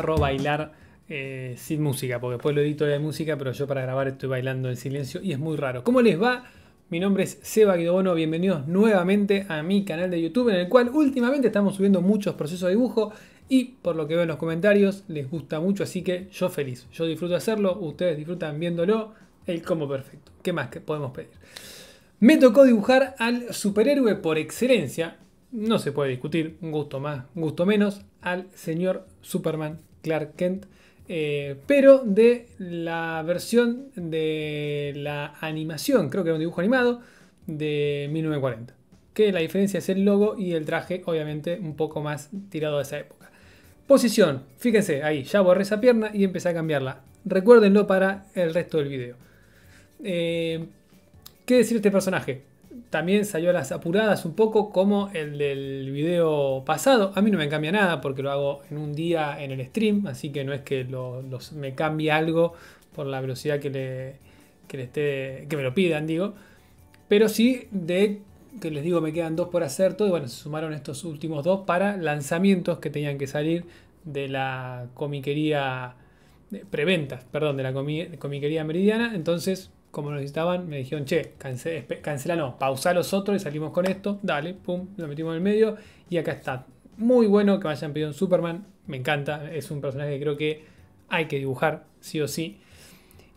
bailar eh, sin música, porque después lo edito de música, pero yo para grabar estoy bailando en silencio y es muy raro. ¿Cómo les va? Mi nombre es Seba Guidobono, bienvenidos nuevamente a mi canal de YouTube, en el cual últimamente estamos subiendo muchos procesos de dibujo y por lo que veo en los comentarios les gusta mucho, así que yo feliz. Yo disfruto hacerlo, ustedes disfrutan viéndolo, el combo perfecto. ¿Qué más que podemos pedir? Me tocó dibujar al superhéroe por excelencia, no se puede discutir, un gusto más, un gusto menos, al señor Superman Clark Kent. Eh, pero de la versión de la animación, creo que era un dibujo animado, de 1940. Que la diferencia es el logo y el traje, obviamente, un poco más tirado de esa época. Posición, fíjense, ahí ya borré esa pierna y empecé a cambiarla. Recuérdenlo para el resto del video. Eh, ¿Qué decir este personaje? también salió a las apuradas un poco como el del video pasado. A mí no me cambia nada porque lo hago en un día en el stream, así que no es que los, me cambie algo por la velocidad que, le, esté, que me lo pidan, digo. Pero sí de que les digo me quedan dos por hacer todo y bueno, se sumaron estos últimos dos para lanzamientos que tenían que salir de la comiquería, preventas, perdón, de la comiquería meridiana. Entonces como lo necesitaban, me dijeron, che, cancela, no, pausa los otros y salimos con esto, dale, pum, lo metimos en el medio y acá está. Muy bueno que me hayan pedido un Superman, me encanta, es un personaje que creo que hay que dibujar, sí o sí.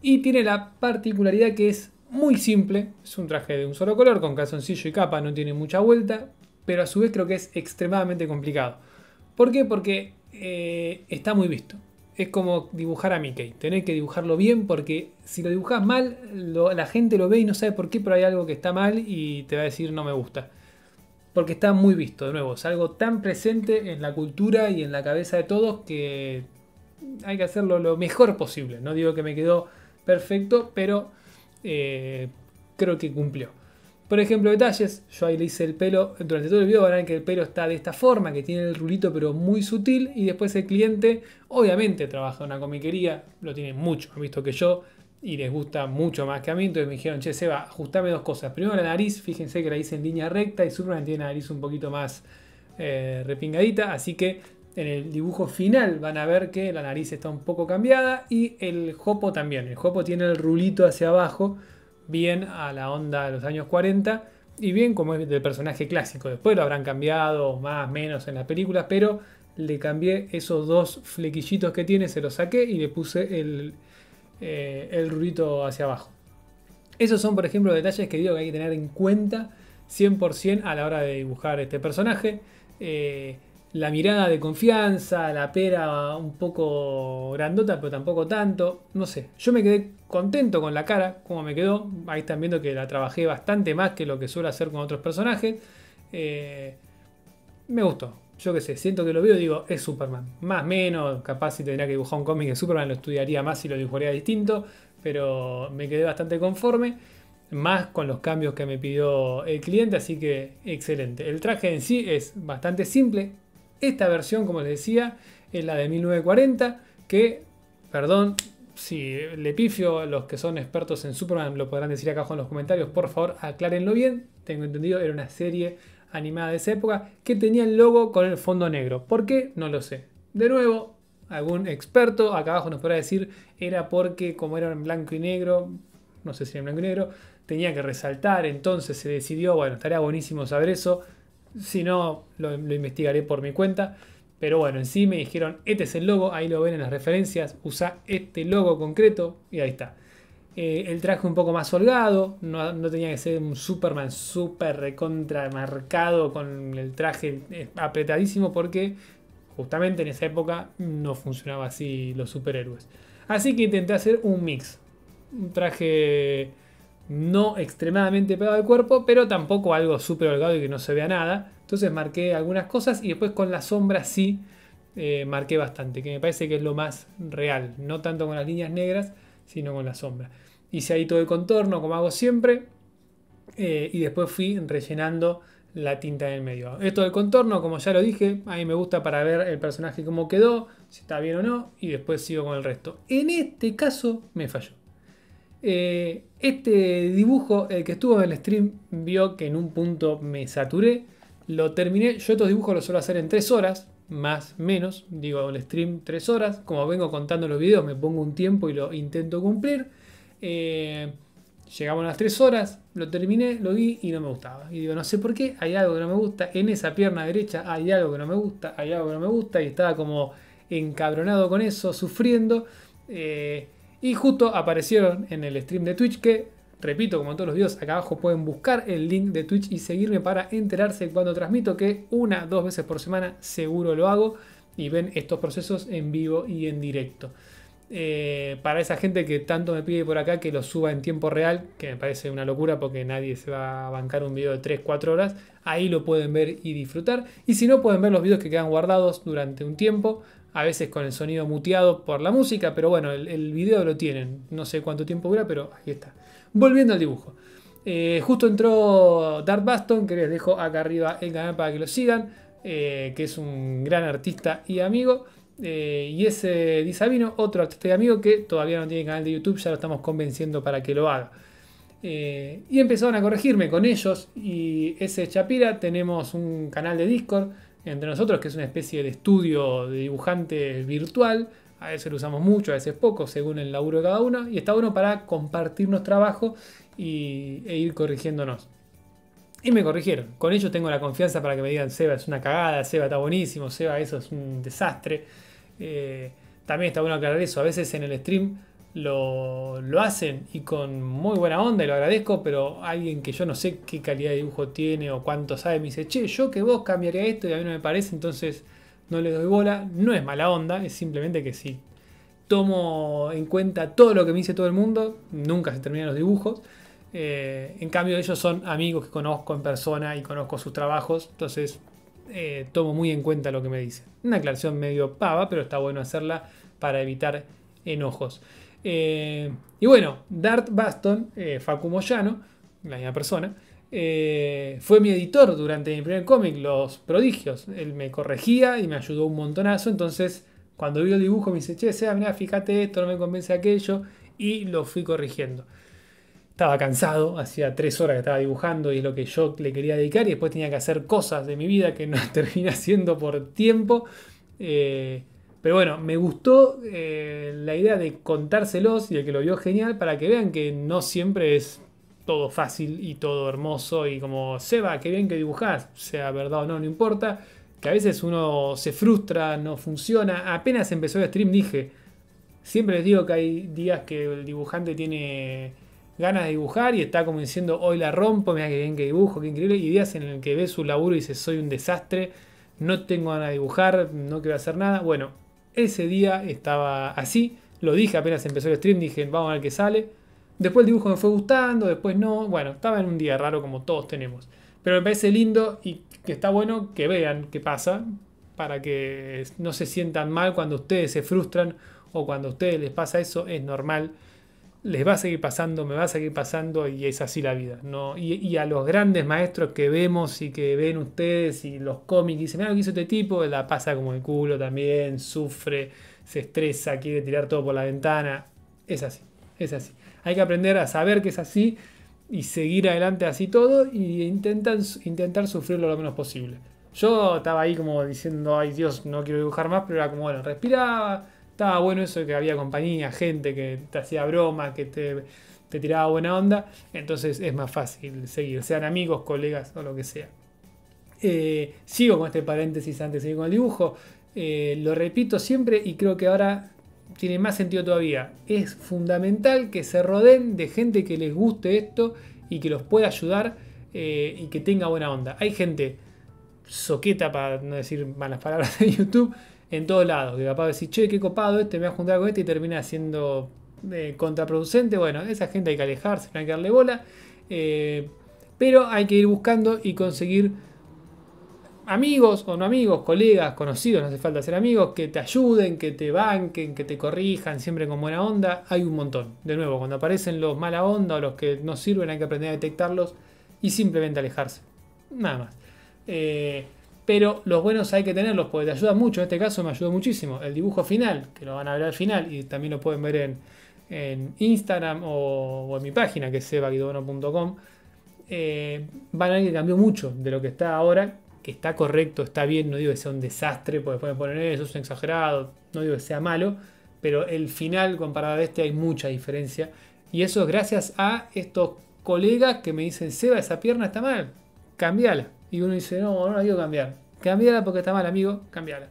Y tiene la particularidad que es muy simple, es un traje de un solo color, con calzoncillo y capa, no tiene mucha vuelta, pero a su vez creo que es extremadamente complicado. ¿Por qué? Porque eh, está muy visto es como dibujar a Mickey. Tenés que dibujarlo bien porque si lo dibujas mal, la gente lo ve y no sabe por qué, pero hay algo que está mal y te va a decir no me gusta. Porque está muy visto, de nuevo. Es algo tan presente en la cultura y en la cabeza de todos que hay que hacerlo lo mejor posible. No digo que me quedó perfecto, pero eh, creo que cumplió. Por ejemplo, detalles, yo ahí le hice el pelo, durante todo el video van que el pelo está de esta forma, que tiene el rulito pero muy sutil y después el cliente obviamente trabaja en una comiquería, lo tiene mucho, han visto que yo y les gusta mucho más que a mí, entonces me dijeron, che Seba, ajustame dos cosas, primero la nariz, fíjense que la hice en línea recta y Superman tiene la nariz un poquito más eh, repingadita, así que en el dibujo final van a ver que la nariz está un poco cambiada y el jopo también, el jopo tiene el rulito hacia abajo, bien a la onda de los años 40 y bien como es de personaje clásico. Después lo habrán cambiado más o menos en las películas, pero le cambié esos dos flequillitos que tiene, se los saqué y le puse el, eh, ruido hacia abajo. Esos son, por ejemplo, detalles que digo que hay que tener en cuenta 100% a la hora de dibujar este personaje. Eh, la mirada de confianza, la pera un poco grandota, pero tampoco tanto. No sé, yo me quedé contento con la cara, como me quedó. Ahí están viendo que la trabajé bastante más que lo que suelo hacer con otros personajes. Eh, me gustó. Yo qué sé, siento que lo veo digo, es Superman. Más menos, capaz si tendría que dibujar un cómic de Superman lo estudiaría más y lo dibujaría distinto. Pero me quedé bastante conforme más con los cambios que me pidió el cliente, así que excelente. El traje en sí es bastante simple, esta versión, como les decía, es la de 1940, que, perdón, si le pifio, los que son expertos en Superman lo podrán decir acá abajo en los comentarios, por favor aclárenlo bien. Tengo entendido, era una serie animada de esa época que tenía el logo con el fondo negro. ¿Por qué? No lo sé. De nuevo, algún experto acá abajo nos podrá decir, era porque como era en blanco y negro, no sé si era en blanco y negro, tenía que resaltar, entonces se decidió, bueno, estaría buenísimo saber eso. Si no, lo, investigaré por mi cuenta. Pero bueno, en sí me dijeron, este es el logo, ahí lo ven en las referencias, usa este logo concreto y ahí está. Eh, el traje un poco más holgado, no, tenía que ser un Superman súper marcado con el traje eh, apretadísimo porque justamente en esa época no funcionaba así los superhéroes. Así que intenté hacer un mix, un traje no extremadamente pegado al cuerpo, pero tampoco algo súper holgado y que no se vea nada. Entonces marqué algunas cosas y después con la sombra sí eh, marqué bastante, que me parece que es lo más real, no tanto con las líneas negras, sino con la sombra. Hice ahí todo el contorno como hago siempre eh, y después fui rellenando la tinta en el medio. Esto del contorno, como ya lo dije, a mí me gusta para ver el personaje cómo quedó, si está bien o no, y después sigo con el resto. En este caso me falló. Eh, este dibujo, el que estuvo en el stream, vio que en un punto me saturé. Lo terminé. Yo estos dibujos los suelo hacer en 3 horas, más menos. Digo, el stream 3 horas. Como vengo contando los videos, me pongo un tiempo y lo intento cumplir. Eh, llegamos a las 3 horas, lo terminé, lo vi y no me gustaba. Y digo, no sé por qué, hay algo que no me gusta. En esa pierna derecha hay algo que no me gusta, hay algo que no me gusta. Y estaba como encabronado con eso, sufriendo. Eh, y justo aparecieron en el stream de Twitch que, repito, como todos los videos, acá abajo pueden buscar el link de Twitch y seguirme para enterarse cuando transmito, que una, dos veces por semana seguro lo hago y ven estos procesos en vivo y en directo. Eh, para esa gente que tanto me pide por acá que lo suba en tiempo real, que me parece una locura porque nadie se va a bancar un video de 3-4 horas, ahí lo pueden ver y disfrutar. Y si no, pueden ver los videos que quedan guardados durante un tiempo a veces con el sonido muteado por la música, pero bueno, el, video lo tienen. No sé cuánto tiempo dura, pero ahí está. Volviendo al dibujo. Eh, justo entró Dart Baston, que les dejo acá arriba el canal para que lo sigan, eh, que es un gran artista y amigo. Eh, y ese Disabino, otro artista y amigo que todavía no tiene canal de YouTube, ya lo estamos convenciendo para que lo haga. y empezaron a corregirme con ellos y ese Chapira. Tenemos un canal de Discord entre nosotros, que es una especie de estudio de dibujante virtual. A veces lo usamos mucho, a veces poco, según el laburo de cada uno. Y está bueno para compartirnos trabajo y, e ir corrigiéndonos. Y me corrigieron. Con ello tengo la confianza para que me digan, Seba es una cagada, Seba está buenísimo, Seba eso es un desastre. Eh, también está bueno aclarar eso. A veces en el stream lo, hacen y con muy buena onda y lo agradezco, pero alguien que yo no sé qué calidad de dibujo tiene o cuánto sabe me dice, che, yo que vos cambiaría esto y a mí no me parece, entonces no le doy bola. No es mala onda, es simplemente que sí. tomo en cuenta todo lo que me dice todo el mundo, nunca se terminan los dibujos. Eh, en cambio, ellos son amigos que conozco en persona y conozco sus trabajos, entonces eh, tomo muy en cuenta lo que me dicen. Una aclaración medio pava, pero está bueno hacerla para evitar enojos. Eh, y bueno, Dart Baston, eh, Facu Moyano, la misma persona, eh, fue mi editor durante mi primer cómic, Los Prodigios. Él me corregía y me ayudó un montonazo. Entonces, cuando vi el dibujo, me dice, che, sea, fíjate esto, no me convence aquello. Y lo fui corrigiendo. Estaba cansado, hacía tres horas que estaba dibujando y es lo que yo le quería dedicar. Y después tenía que hacer cosas de mi vida que no terminé haciendo por tiempo. Pero bueno, me gustó eh, la idea de contárselos y el que lo vio genial para que vean que no siempre es todo fácil y todo hermoso y como, Seba, qué bien que dibujás, sea verdad o no, no importa, que a veces uno se frustra, no funciona. Apenas empezó el stream dije, siempre les digo que hay días que el dibujante tiene ganas de dibujar y está como diciendo, hoy la rompo, mira qué bien que dibujo, qué increíble, y días en el que ve su laburo y dice, soy un desastre, no tengo ganas de dibujar, no quiero hacer nada. Bueno, ese día estaba así, lo dije apenas empezó el stream, dije, vamos a ver qué sale. Después el dibujo me fue gustando, después no. Bueno, estaba en un día raro como todos tenemos. Pero me parece lindo y que está bueno que vean qué pasa para que no se sientan mal cuando ustedes se frustran o cuando a ustedes les pasa eso, es normal les va a seguir pasando, me va a seguir pasando y es así la vida. ¿no? Y, a los grandes maestros que vemos y que ven ustedes y los cómics y dicen, mira lo que hizo este tipo, la pasa como el culo también, sufre, se estresa, quiere tirar todo por la ventana. Es así, es así. Hay que aprender a saber que es así y seguir adelante así todo y intentan, intentar sufrirlo lo menos posible. Yo estaba ahí como diciendo, ay Dios, no quiero dibujar más, pero era como, bueno, respiraba estaba bueno eso de que había compañía, gente que te hacía broma que te, tiraba buena onda. Entonces es más fácil seguir, sean amigos, colegas o lo que sea. Eh, sigo con este paréntesis antes de seguir con el dibujo. Eh, lo repito siempre y creo que ahora tiene más sentido todavía. Es fundamental que se rodeen de gente que les guste esto y que los pueda ayudar eh, y que tenga buena onda. Hay gente soqueta, para no decir malas palabras, de YouTube, en todos lados. Que capaz decir. che, qué copado este, me voy a juntar con este y termina siendo eh, contraproducente. Bueno, esa gente hay que alejarse, no hay que darle bola. Eh, pero hay que ir buscando y conseguir amigos o no amigos, colegas, conocidos, no hace falta ser amigos, que te ayuden, que te banquen, que te corrijan, siempre con buena onda. Hay un montón. De nuevo, cuando aparecen los mala onda o los que no sirven, hay que aprender a detectarlos y simplemente alejarse. Nada más. Eh, pero los buenos hay que tenerlos porque te ayudan mucho. En este caso me ayudó muchísimo. El dibujo final, que lo van a ver al final y también lo pueden ver en, Instagram o, en mi página que es sebaquidobono.com. Eh, van a ver que cambió mucho de lo que está ahora, que está correcto, está bien. No digo que sea un desastre, porque pueden poner eso, eh, es un exagerado, no digo que sea malo, pero el final comparado a este hay mucha diferencia. Y eso es gracias a estos colegas que me dicen: Seba, esa pierna está mal, cambiala y uno dice, no, no la quiero cambiar. Cambiala porque está mal, amigo, cambiala.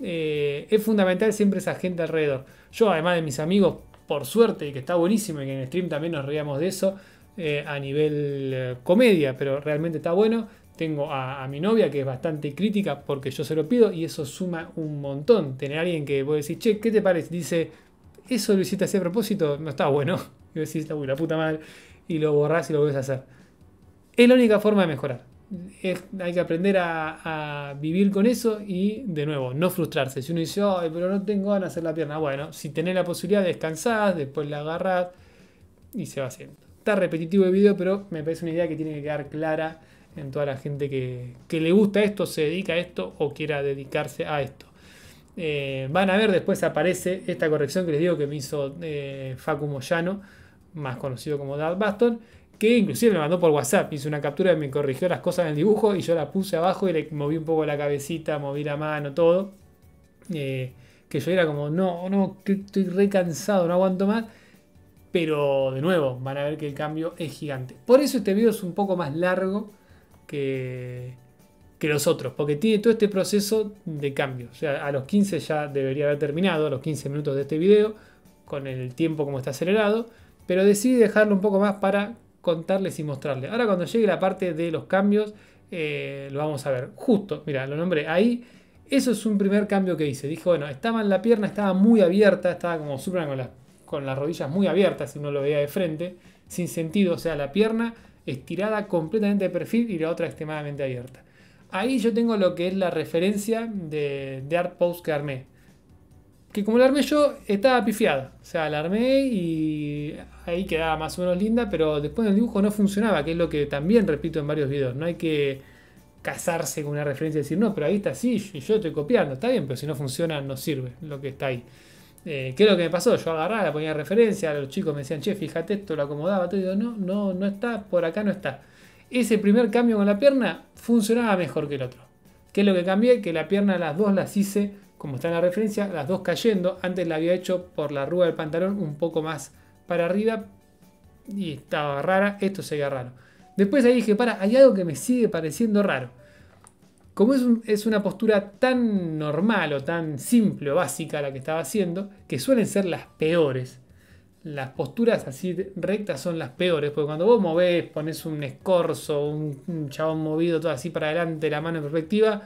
Eh, es fundamental siempre esa gente alrededor. Yo, además de mis amigos, por suerte, y que está buenísimo, y que en el stream también nos reíamos de eso, eh, a nivel eh, comedia, pero realmente está bueno. Tengo a, mi novia que es bastante crítica porque yo se lo pido y eso suma un montón. Tener a alguien que vos decís, che, ¿qué te parece? Dice, eso lo hiciste así a propósito, no está bueno. Y vos decís, la puta madre, y lo borrás y lo vuelves a hacer. Es la única forma de mejorar hay que aprender a, vivir con eso y de nuevo, no frustrarse. Si uno dice, Ay, pero no tengo ganas de hacer la pierna, bueno, si tenés la posibilidad, descansás, después la agarrás y se va haciendo. Está repetitivo el video, pero me parece una idea que tiene que quedar clara en toda la gente que, le gusta esto, se dedica a esto o quiera dedicarse a esto. Eh, van a ver, después aparece esta corrección que les digo que me hizo eh, Facu Moyano, más conocido como Dad Baston que inclusive me mandó por WhatsApp, Hice una captura y me corrigió las cosas en el dibujo y yo la puse abajo y le moví un poco la cabecita, moví la mano, todo. Eh, que yo era como, no, no, estoy re cansado, no aguanto más. Pero de nuevo, van a ver que el cambio es gigante. Por eso este video es un poco más largo que, que los otros, porque tiene todo este proceso de cambio. O sea, a los 15 ya debería haber terminado, a los 15 minutos de este video, con el tiempo como está acelerado, pero decidí dejarlo un poco más para contarles y mostrarles. Ahora cuando llegue la parte de los cambios, eh, lo vamos a ver. Justo, mira, lo nombré ahí. Eso es un primer cambio que hice. Dije, bueno, estaba en la pierna, estaba muy abierta, estaba como súper con, la, con las rodillas muy abiertas, si uno lo veía de frente, sin sentido. O sea, la pierna estirada completamente de perfil y la otra extremadamente abierta. Ahí yo tengo lo que es la referencia de, de post que armé que como la armé yo, estaba pifiada. O sea, la armé y ahí quedaba más o menos linda, pero después del el dibujo no funcionaba, que es lo que también repito en varios videos. No hay que casarse con una referencia y decir, no, pero ahí está así y yo estoy copiando. Está bien, pero si no funciona, no sirve lo que está ahí. Eh, ¿Qué es lo que me pasó? Yo agarraba, la ponía referencia, los chicos me decían, che, fíjate esto, lo acomodaba, todo. digo, no, no, no está, por acá no está. Ese primer cambio con la pierna funcionaba mejor que el otro. ¿Qué es lo que cambié? Que la pierna, las dos las hice como está en la referencia, las dos cayendo. Antes la había hecho por la arruga del pantalón un poco más para arriba y estaba rara. Esto sería raro. Después ahí dije, para, hay algo que me sigue pareciendo raro. Como es, una postura tan normal o tan simple o básica la que estaba haciendo, que suelen ser las peores. Las posturas así rectas son las peores, porque cuando vos movés, pones un escorzo, un chabón movido todo así para adelante, la mano en perspectiva,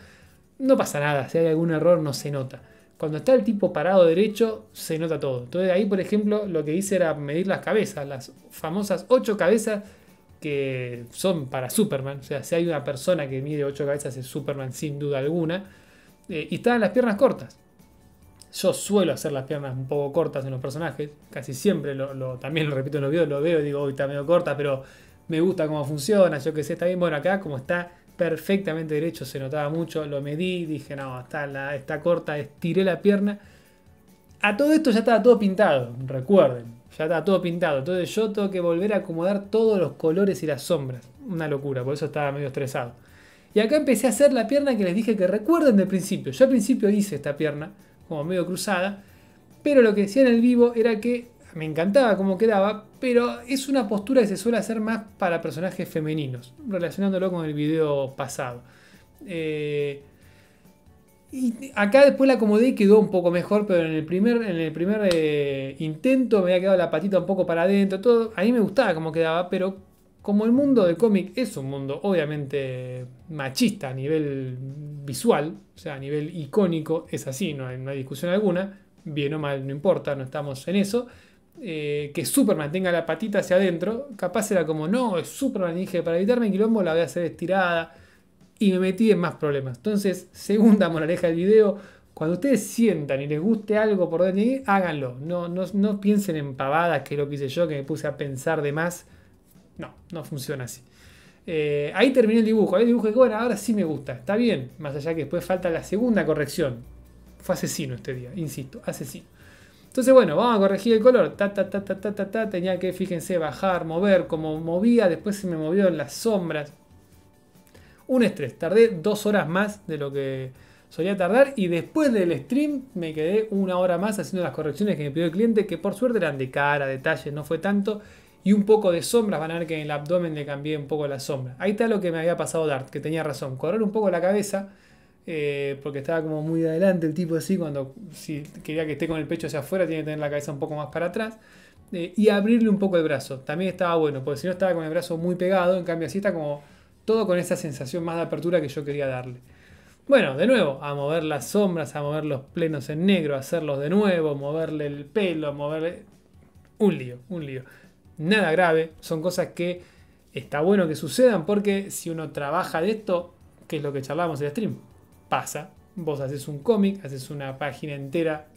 no pasa nada, si hay algún error no se nota. Cuando está el tipo parado derecho, se nota todo. Entonces ahí, por ejemplo, lo que hice era medir las cabezas, las famosas ocho cabezas que son para Superman. O sea, si hay una persona que mide ocho cabezas es Superman sin duda alguna. Eh, y estaban las piernas cortas. Yo suelo hacer las piernas un poco cortas en los personajes. Casi siempre, lo, también lo repito en los videos, lo veo y digo, hoy está medio corta, pero me gusta cómo funciona, yo qué sé, está bien. Bueno, acá como está perfectamente derecho, se notaba mucho, lo medí, dije, no, está, la, está corta, estiré la pierna. A todo esto ya estaba todo pintado, recuerden, ya estaba todo pintado. Entonces yo tengo que volver a acomodar todos los colores y las sombras. Una locura, por eso estaba medio estresado. Y acá empecé a hacer la pierna que les dije que recuerden del principio. Yo al principio hice esta pierna, como medio cruzada, pero lo que decía en el vivo era que me encantaba cómo quedaba, pero es una postura que se suele hacer más para personajes femeninos, relacionándolo con el video pasado. Eh, y acá después la acomodé y quedó un poco mejor, pero en el primer, en el primer eh, intento me había quedado la patita un poco para adentro, todo. A mí me gustaba cómo quedaba, pero como el mundo de cómic es un mundo obviamente machista a nivel visual, o sea, a nivel icónico, es así, no hay discusión alguna, bien o mal, no importa, no estamos en eso. Eh, que Superman tenga la patita hacia adentro, capaz era como, no, es Superman, y dije, para evitarme el quilombo la voy a hacer estirada y me metí en más problemas. Entonces, segunda moraleja del video, cuando ustedes sientan y les guste algo por donde háganlo. No, no, piensen en pavadas, que lo que hice yo, que me puse a pensar de más. No, no funciona así. Eh, ahí terminé el dibujo. Ahí el dibujo que bueno, ahora sí me gusta. Está bien. Más allá que después falta la segunda corrección. Fue asesino este día, insisto, asesino. Entonces, bueno, vamos a corregir el color. Ta, ta, ta, ta, ta, ta, Tenía que, fíjense, bajar, mover, como movía, después se me movió en las sombras. Un estrés. Tardé dos horas más de lo que solía tardar. Y después del stream me quedé una hora más haciendo las correcciones que me pidió el cliente, que por suerte eran de cara, detalles, no fue tanto. Y un poco de sombras, van a ver que en el abdomen le cambié un poco la sombra. Ahí está lo que me había pasado Dart, que tenía razón. Correr un poco la cabeza eh, porque estaba como muy adelante el tipo así, cuando si quería que esté con el pecho hacia afuera, tiene que tener la cabeza un poco más para atrás. Eh, y abrirle un poco el brazo. También estaba bueno, porque si no estaba con el brazo muy pegado, en cambio así está como todo con esa sensación más de apertura que yo quería darle. Bueno, de nuevo, a mover las sombras, a mover los plenos en negro, a hacerlos de nuevo, moverle el pelo, a moverle... Un lío, un lío. Nada grave, son cosas que está bueno que sucedan porque si uno trabaja de esto, que es lo que charlamos en el stream, pasa. Vos haces un cómic, haces una página entera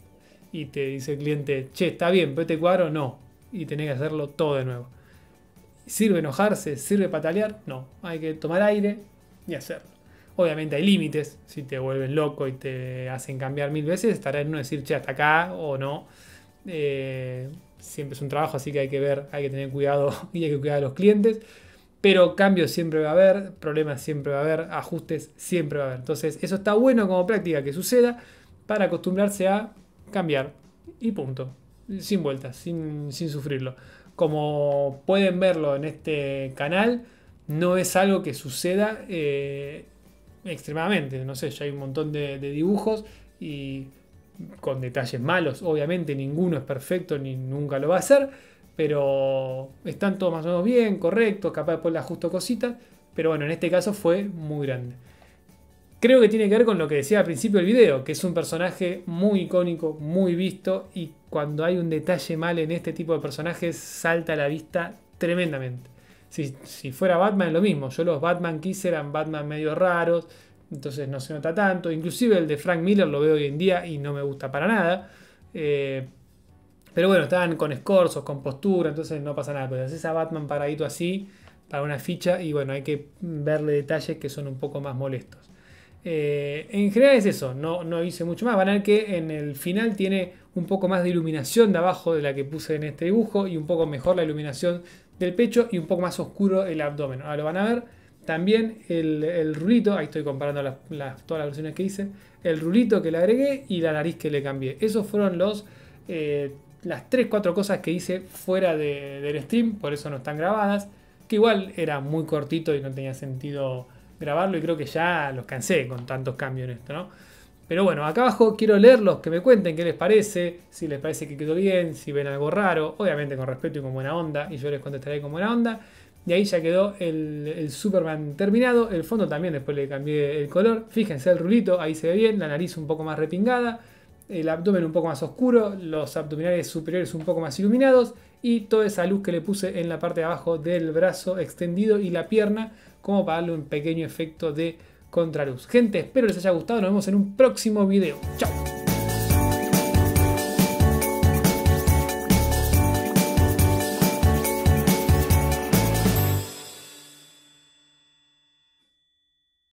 y te dice el cliente, che, está bien, pero este cuadro no. Y tenés que hacerlo todo de nuevo. ¿Sirve enojarse? ¿Sirve patalear? No. Hay que tomar aire y hacerlo. Obviamente hay límites. Si te vuelven loco y te hacen cambiar mil veces, estará en no decir, che, hasta acá o no. Eh, siempre es un trabajo, así que hay que ver, hay que tener cuidado y hay que cuidar a los clientes. Pero cambios siempre va a haber, problemas siempre va a haber, ajustes siempre va a haber. Entonces, eso está bueno como práctica que suceda para acostumbrarse a cambiar. Y punto. Sin vueltas, sin, sufrirlo. Como pueden verlo en este canal, no es algo que suceda eh, extremadamente. No sé, ya hay un montón de, de dibujos y con detalles malos. Obviamente ninguno es perfecto ni nunca lo va a ser pero están todos más o menos bien, correctos, capaz de ponerle ajusto cositas, pero bueno, en este caso fue muy grande. Creo que tiene que ver con lo que decía al principio del video, que es un personaje muy icónico, muy visto, y cuando hay un detalle mal en este tipo de personajes, salta a la vista tremendamente. Si, fuera Batman, lo mismo. Yo los Batman que eran Batman medio raros, entonces no se nota tanto. Inclusive el de Frank Miller lo veo hoy en día y no me gusta para nada. Eh, pero bueno, estaban con escorzos, con postura, entonces no pasa nada. Pero haces a Batman paradito así, para una ficha, y bueno, hay que verle detalles que son un poco más molestos. Eh, en general es eso, no, no hice mucho más. Van a ver que en el final tiene un poco más de iluminación de abajo de la que puse en este dibujo y un poco mejor la iluminación del pecho y un poco más oscuro el abdomen. Ahora lo van a ver. También el, rulito, ahí estoy comparando todas las versiones que hice, el rulito que le agregué y la nariz que le cambié. Esos fueron los eh, las 3-4 cosas que hice fuera del stream, por eso no están grabadas. Que igual era muy cortito y no tenía sentido grabarlo y creo que ya los cansé con tantos cambios en esto, ¿no? Pero bueno, acá abajo quiero leerlos, que me cuenten qué les parece, si les parece que quedó bien, si ven algo raro, obviamente con respeto y con buena onda, y yo les contestaré con buena onda. Y ahí ya quedó el Superman terminado, el fondo también después le cambié el color, fíjense el rulito, ahí se ve bien, la nariz un poco más repingada, el abdomen un poco más oscuro, los abdominales superiores un poco más iluminados y toda esa luz que le puse en la parte de abajo del brazo extendido y la pierna como para darle un pequeño efecto de contraluz. Gente, espero les haya gustado, nos vemos en un próximo video. ¡Chao!